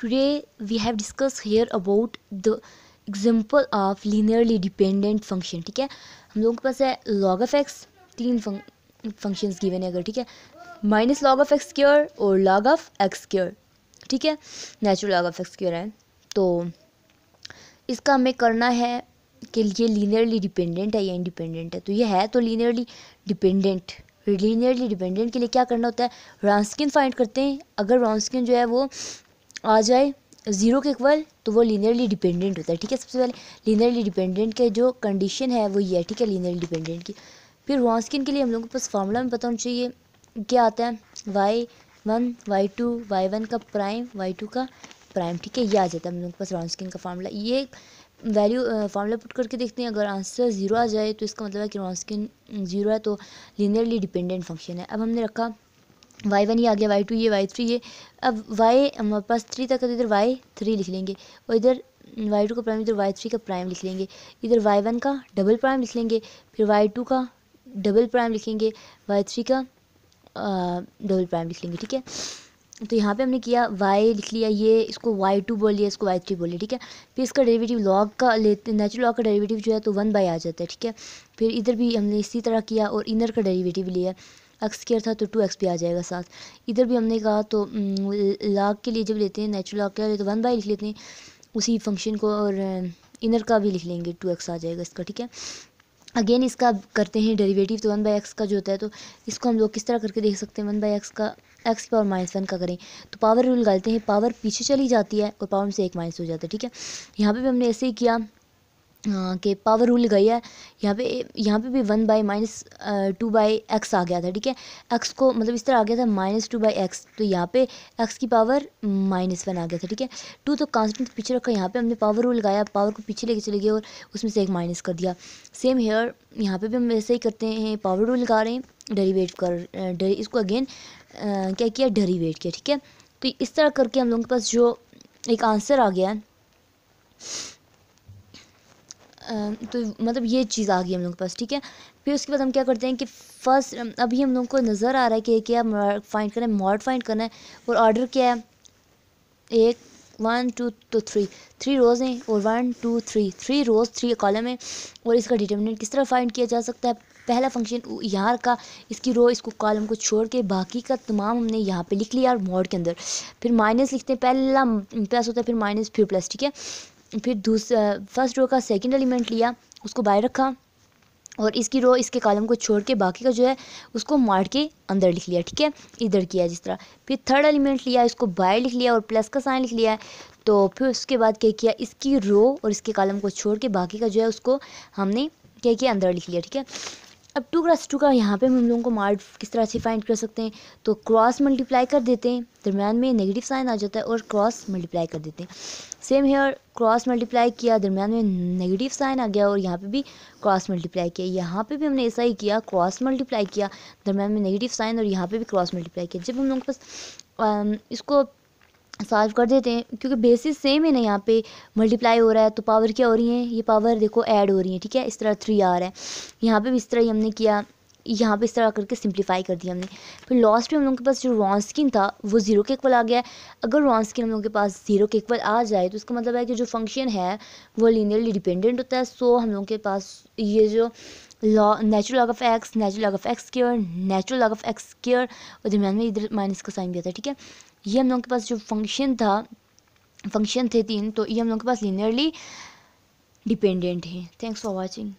Today we have discussed here about the example of linearly dependent function ठीक है हम लोगों के पास है लॉग ऑफ एक्स तीन functions गिवन है अगर ठीक है minus log of X square और लॉग ऑफ एक्स square ठीक है natural log of X square है तो इसका हमें करना है कि ये लीनियरली डिपेंडेंट है या independent है तो ये है तो लीनियरली डिपेंडेंट लीनियरली डिपेंडेंट के लिए क्या करना होता है रॉन्सकिन फाइंड करते हैं अगर रॉन्सकिन जो है वो आ जाए ज़ीरो के इक्वल तो वो लीनियरली डिपेंडेंट होता है ठीक है सबसे पहले लीनियरली डिपेंडेंट के जो कंडीशन है वो ये है ठीक है लीनियरली डिपेंडेंट की फिर रॉन्सकिन के लिए हम लोगों के पास फार्मूला में पता होना चाहिए क्या आता है Y one Y two Y one का प्राइम वाई टू का प्राइम ठीक है ये आ जाता है हम लोगों के पास रॉन्सकिन का फार्मूला ये वैल्यू फार्मूला पुट करके देखते हैं अगर आंसर ज़ीरो आ जाए तो इसका मतलब है कि रॉन्सकिन ज़ीरो है तो लीनियरली डिपेंडेंट फंक्शन है अब हमने रखा वाई वन ये आ गया वाई टू ये वाई थ्री ये अब वाई हमारे पास थ्री तक है तो इधर वाई थ्री लिख लेंगे और इधर वाई टू का प्राइम इधर वाई थ्री का प्राइम लिख लेंगे इधर वाई वन का डबल प्राइम लिख लेंगे फिर वाई टू का डबल प्राइम लिखेंगे वाई थ्री का डबल प्राइम लिख लेंगे ठीक है तो यहाँ पे हमने किया वाई लिख लिया ये इसको वाई टू बोल लिया इसको वाई थ्री बोलिए ठीक है फिर इसका डेरिवेटिव लॉग का लेते नेचुरल लॉग का डेरिवेटिव जो है तो वन बाई आ जाता है ठीक है फिर इधर भी हमने इसी तरह किया और इनर का डेरिवेटिव लिया एक्स स्केयर था तो टू एक्स भी आ जाएगा साथ इधर भी हमने कहा तो लाग के लिए जब लेते हैं नेचुरल लाग के लिए तो वन बाई लिख लेते हैं उसी फंक्शन को और इनर का भी लिख लेंगे टू एक्स आ जाएगा इसका ठीक है अगेन इसका करते हैं डेरिवेटिव तो वन बाई एक्स का जो होता है तो इसको हम लोग किस तरह करके देख सकते हैं वन बाई एक्स का एक्स पावर माइनस वन का करें तो पावर रूल गालते हैं पावर पीछे चली जाती है और पावर में से एक माइनस हो जाता है ठीक है यहाँ पे भी हमने ऐसे ही किया के पावर रूल गई है यहाँ पे यहाँ पे भी one by minus two by X आ गया था ठीक है एक्स को मतलब इस तरह आ गया था माइनस टू बाई एक्स तो यहाँ पे एक्स की पावर माइनस वन आ गया था ठीक है टू तो कांस्टेंट पीछे रखा यहाँ पे हमने पावर रूल लगाया पावर को पीछे लेके चले गए और उसमें से एक माइनस कर दिया सेम हेयर यहाँ पर भी हम ऐसे ही करते हैं पावर रूल लगा रहे हैं डेरीवेट कर डरी इसको अगेन क्या किया डेरीवेट किया ठीक है तो इस तरह करके हम लोगों के पास जो एक आंसर आ गया है तो मतलब ये चीज़ आ गई हम लोग के पास ठीक है फिर उसके बाद हम क्या करते हैं कि फ़र्स्ट अभी हम लोग को नज़र आ रहा है कि क्या फाइंड करना है मॉड फाइंड करना है और ऑर्डर क्या है एक वन टू तो थ्री थ्री रोज़ हैं और one two three three rows three column है और इसका डिटर्मिनेंट किस तरह फाइंड किया जा सकता है पहला फंक्शन यहाँ का इसकी रो इसको कॉलम को छोड़ के बाकी का तमाम हमने यहाँ पे लिख लिया और मॉड के अंदर फिर माइनस लिखते हैं पहला प्लस होता है फिर माइनस फिर प्लस ठीक है फिर दूसरा फर्स्ट रो का सेकंड एलिमेंट लिया उसको बाहर रखा और इसकी रो इसके कॉलम को छोड़ के बाकी का जो है उसको मार के अंदर लिख लिया ठीक है इधर किया जिस तरह फिर थर्ड एलिमेंट लिया इसको बाहर लिख लिया और प्लस का साइन लिख लिया तो फिर उसके बाद क्या किया इसकी रो और इसके कॉलम को छोड़ के बाकी का जो है उसको हमने क्या किया अंदर लिख लिया ठीक है अब टू क्रॉस टू का यहाँ पे हम लोगों को मार्ग किस तरह से फाइंड कर सकते हैं तो क्रॉस मल्टीप्लाई कर देते हैं दरमियान में नेगेटिव साइन आ जाता है और क्रॉस मल्टीप्लाई कर देते हैं सेम हेयर क्रॉस मल्टीप्लाई किया दरमियान में नेगेटिव साइन आ गया और यहाँ पे भी क्रॉस मल्टीप्लाई किया यहाँ पे भी हमने ऐसा ही किया क्रॉस मल्टीप्लाई किया दरमियान में नेगेटिव साइन और यहाँ पे भी क्रॉस मल्टीप्लाई किया जब हम लोगों के पास इसको सॉल्व कर देते हैं क्योंकि बेसिस सेम है ना यहाँ पे मल्टीप्लाई हो रहा है तो पावर क्या हो रही है ये पावर देखो ऐड हो रही है ठीक है इस तरह थ्री आ रहा है यहाँ पे भी इस तरह ही हमने किया यहाँ पे इस तरह करके सिंप्लीफाई कर दिया हमने फिर लास्ट में हम लोगों के पास जो रॉन्सकिन था वो ज़ीरो के इक्वल आ गया अगर स्किन हम लोगों के पास ज़ीरो के इक्वल आ जाए तो उसका मतलब है कि जो फंक्शन है वो लीनियरली डिपेंडेंट होता है सो हम लोगों के पास ये जो लॉ natural log of X natural log of X square natural log of X square और दरमियान में इधर माइनस का साइन भी आता है ठीक है ये हम लोगों के पास जो फंक्शन था फंक्शन थे तीन तो ये हम लोगों के पास लीनियरली डिपेंडेंट है थैंक्स फॉर वॉचिंग